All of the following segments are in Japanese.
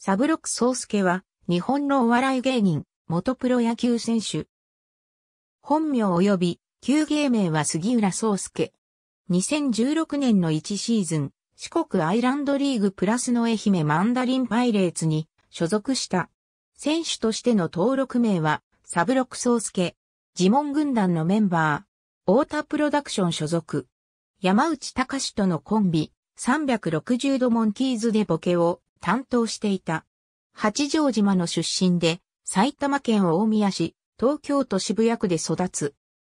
サブロックスケは、日本のお笑い芸人、元プロ野球選手。本名及び、旧芸名は杉浦ス介。2016年の1シーズン、四国アイランドリーグプラスの愛媛マンダリンパイレーツに所属した。選手としての登録名は、サブロックスケ。自問軍団のメンバー、太田プロダクション所属。山内隆とのコンビ、360度モンキーズでボケを担当していた。八丈島の出身で、埼玉県大宮市、東京都渋谷区で育つ。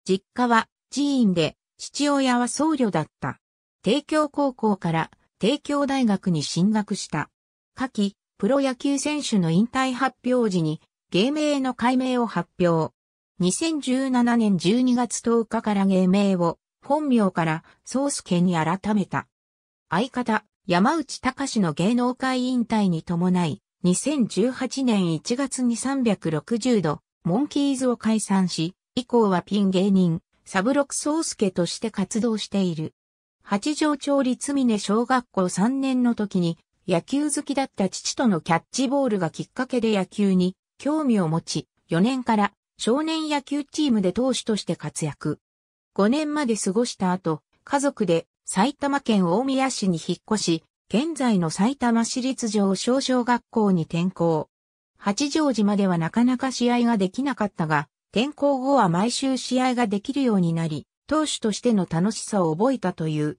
実家は寺院で、父親は僧侶だった。帝京高校から帝京大学に進学した。下記、プロ野球選手の引退発表時に、芸名の改名を発表。2017年12月10日から芸名を、本名から宗介に改めた。相方、山内隆の芸能界引退に伴い、2018年1月に360度、モンキーズを解散し、以降はピン芸人、サブロクソースケとして活動している。八条町立峰小学校3年の時に、野球好きだった父とのキャッチボールがきっかけで野球に興味を持ち、4年から少年野球チームで投手として活躍。5年まで過ごした後、家族で埼玉県大宮市に引っ越し、現在の埼玉市立上小小学校に転校。八丈島ではなかなか試合ができなかったが、転校後は毎週試合ができるようになり、投手としての楽しさを覚えたという。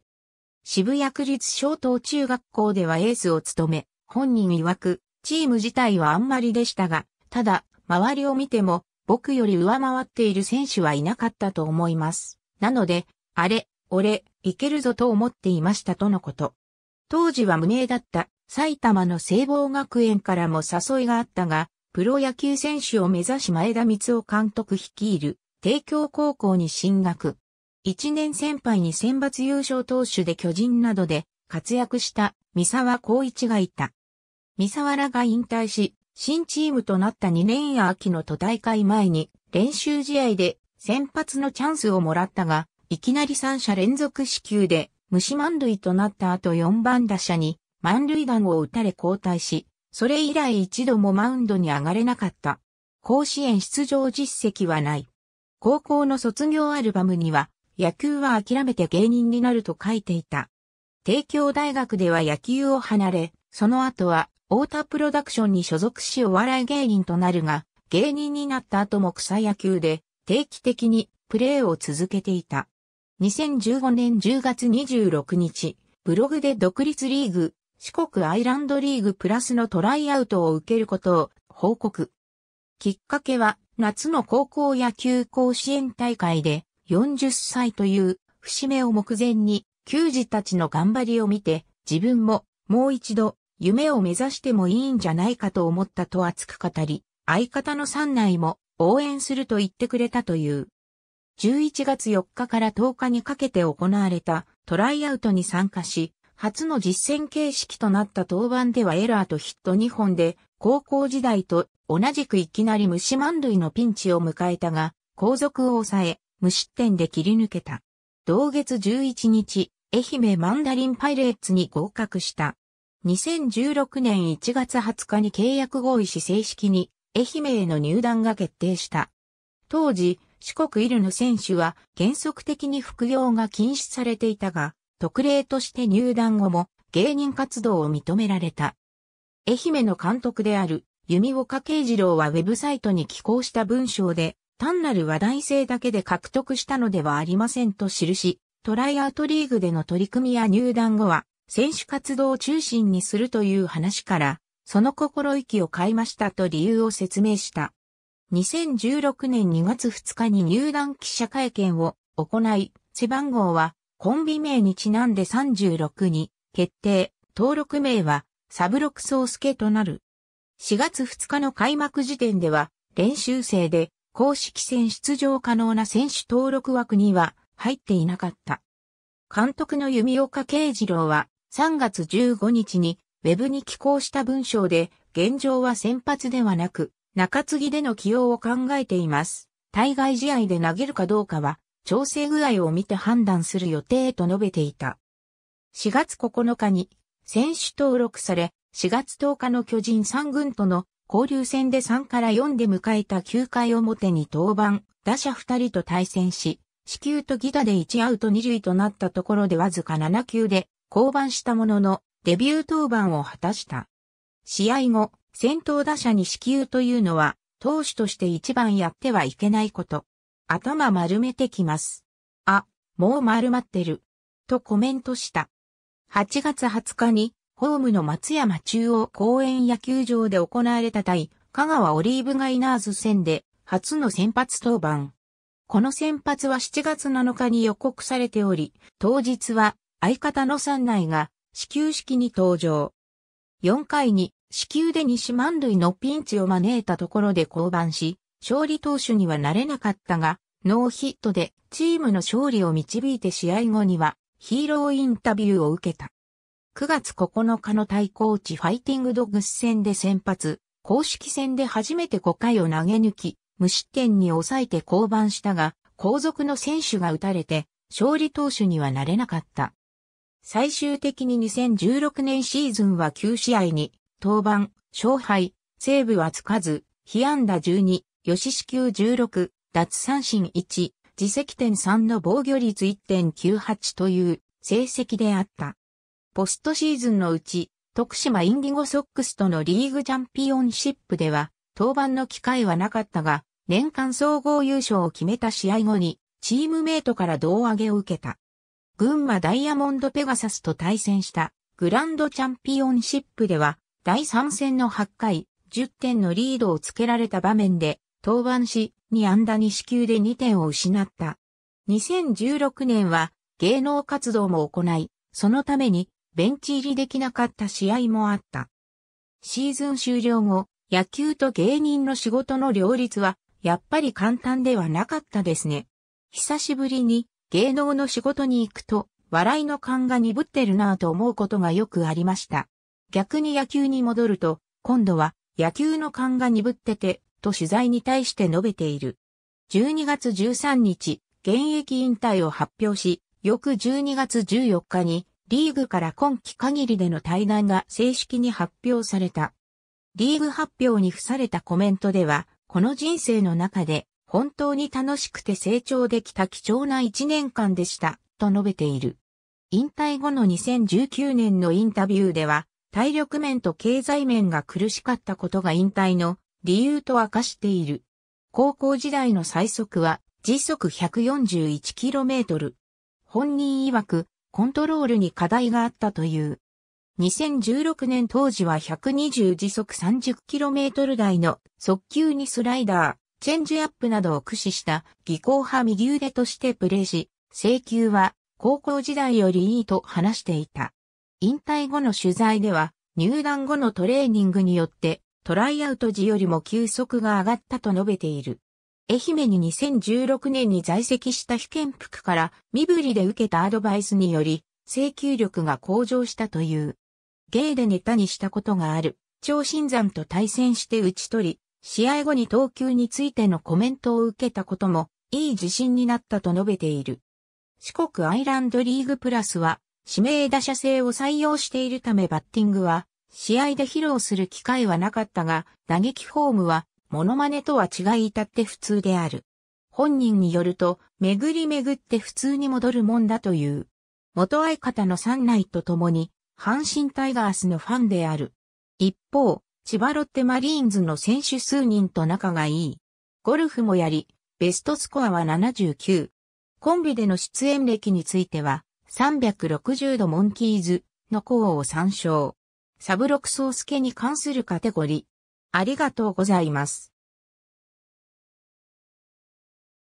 渋谷区立小東中学校ではエースを務め、本人曰く、チーム自体はあんまりでしたが、ただ、周りを見ても、僕より上回っている選手はいなかったと思います。なので、あれ、俺、いけるぞと思っていましたとのこと。当時は無名だった埼玉の聖望学園からも誘いがあったが、プロ野球選手を目指し前田光雄監督率いる帝京高校に進学。一年先輩に選抜優勝投手で巨人などで活躍した三沢光一がいた。三沢らが引退し、新チームとなった2年秋の都大会前に練習試合で先発のチャンスをもらったが、いきなり3者連続死球で、虫満塁となった後4番打者に、満塁弾を打たれ交代し、それ以来一度もマウンドに上がれなかった。甲子園出場実績はない。高校の卒業アルバムには、野球は諦めて芸人になると書いていた。帝京大学では野球を離れ、その後は、太田プロダクションに所属しお笑い芸人となるが、芸人になった後も草野球で、定期的にプレーを続けていた。2015年10月26日、ブログで独立リーグ、四国アイランドリーグプラスのトライアウトを受けることを報告。きっかけは、夏の高校野球甲子園大会で40歳という節目を目前に、球児たちの頑張りを見て、自分ももう一度夢を目指してもいいんじゃないかと思ったと熱く語り、相方の三内も応援すると言ってくれたという。11月4日から10日にかけて行われたトライアウトに参加し、初の実戦形式となった登板ではエラーとヒット2本で、高校時代と同じくいきなり虫満塁のピンチを迎えたが、後続を抑え、無失点で切り抜けた。同月11日、愛媛マンダリンパイレーツに合格した。2016年1月20日に契約合意し正式に愛媛への入団が決定した。当時、四国イルの選手は原則的に服用が禁止されていたが、特例として入団後も芸人活動を認められた。愛媛の監督である弓岡慶次郎はウェブサイトに寄稿した文章で、単なる話題性だけで獲得したのではありませんと記し、トライアウトリーグでの取り組みや入団後は、選手活動を中心にするという話から、その心意気を買いましたと理由を説明した。2016年2月2日に入団記者会見を行い、背番号はコンビ名にちなんで36に決定、登録名はサブロクソースケとなる。4月2日の開幕時点では練習生で公式戦出場可能な選手登録枠には入っていなかった。監督の弓岡慶次郎は3月15日にウェブに寄稿した文章で現状は先発ではなく中継ぎでの起用を考えています。対外試合で投げるかどうかは、調整具合を見て判断する予定と述べていた。4月9日に選手登録され、4月10日の巨人3軍との交流戦で3から4で迎えた9回表に登板、打者2人と対戦し、死球とギタで1アウト2塁となったところでわずか7球で降板したものの、デビュー登板を果たした。試合後、先頭打者に支給というのは、投手として一番やってはいけないこと。頭丸めてきます。あ、もう丸まってる。とコメントした。8月20日に、ホームの松山中央公園野球場で行われた対、香川オリーブガイナーズ戦で、初の先発登板。この先発は7月7日に予告されており、当日は相方の三内が始球式に登場。4回に死球で西満塁のピンチを招いたところで降板し、勝利投手にはなれなかったが、ノーヒットでチームの勝利を導いて試合後にはヒーローインタビューを受けた。9月9日の対抗地ファイティングドッグス戦で先発、公式戦で初めて5回を投げ抜き、無失点に抑えて降板したが、後続の選手が打たれて、勝利投手にはなれなかった。最終的に2016年シーズンは9試合に登板、勝敗、セーブはつかず、被安打12、吉支給16、奪三振1、自責点3の防御率1.98という成績であった。ポストシーズンのうち、徳島インディゴソックスとのリーグチャンピオンシップでは、登板の機会はなかったが、年間総合優勝を決めた試合後に、チームメイトから胴上げを受けた。群馬ダイヤモンドペガサスと対戦した、グランドチャンピオンシップでは、第3戦の8回、10点のリードをつけられた場面で、登板し、2安打2支球で2点を失った。2016年は芸能活動も行い、そのためにベンチ入りできなかった試合もあった。シーズン終了後、野球と芸人の仕事の両立は、やっぱり簡単ではなかったですね。久しぶりに芸能の仕事に行くと、笑いの勘が鈍ってるなぁと思うことがよくありました。逆に野球に戻ると、今度は野球の勘が鈍ってて、と取材に対して述べている。12月13日、現役引退を発表し、翌12月14日にリーグから今季限りでの対談が正式に発表された。リーグ発表に付されたコメントでは、この人生の中で本当に楽しくて成長できた貴重な1年間でした、と述べている。引退後の2019年のインタビューでは、体力面と経済面が苦しかったことが引退の理由と明かしている。高校時代の最速は時速 141km。本人曰くコントロールに課題があったという。2016年当時は120時速 30km 台の速球にスライダー、チェンジアップなどを駆使した技巧派右腕としてプレーし、請球は高校時代よりいいと話していた。引退後の取材では、入団後のトレーニングによって、トライアウト時よりも球速が上がったと述べている。愛媛に2016年に在籍した被建服から身振りで受けたアドバイスにより、請求力が向上したという。ゲイでネタにしたことがある、超新山と対戦して打ち取り、試合後に投球についてのコメントを受けたことも、いい自信になったと述べている。四国アイランドリーグプラスは、指名打者制を採用しているためバッティングは、試合で披露する機会はなかったが、打撃フォームは、モノマネとは違い至って普通である。本人によると、巡り巡って普通に戻るもんだという。元相方の三内と共に、阪神タイガースのファンである。一方、千葉ロッテマリーンズの選手数人と仲がいい。ゴルフもやり、ベストスコアは79。コンビでの出演歴については、360度モンキーズの項を参照。サブロクソースケに関するカテゴリー。ありがとうございます。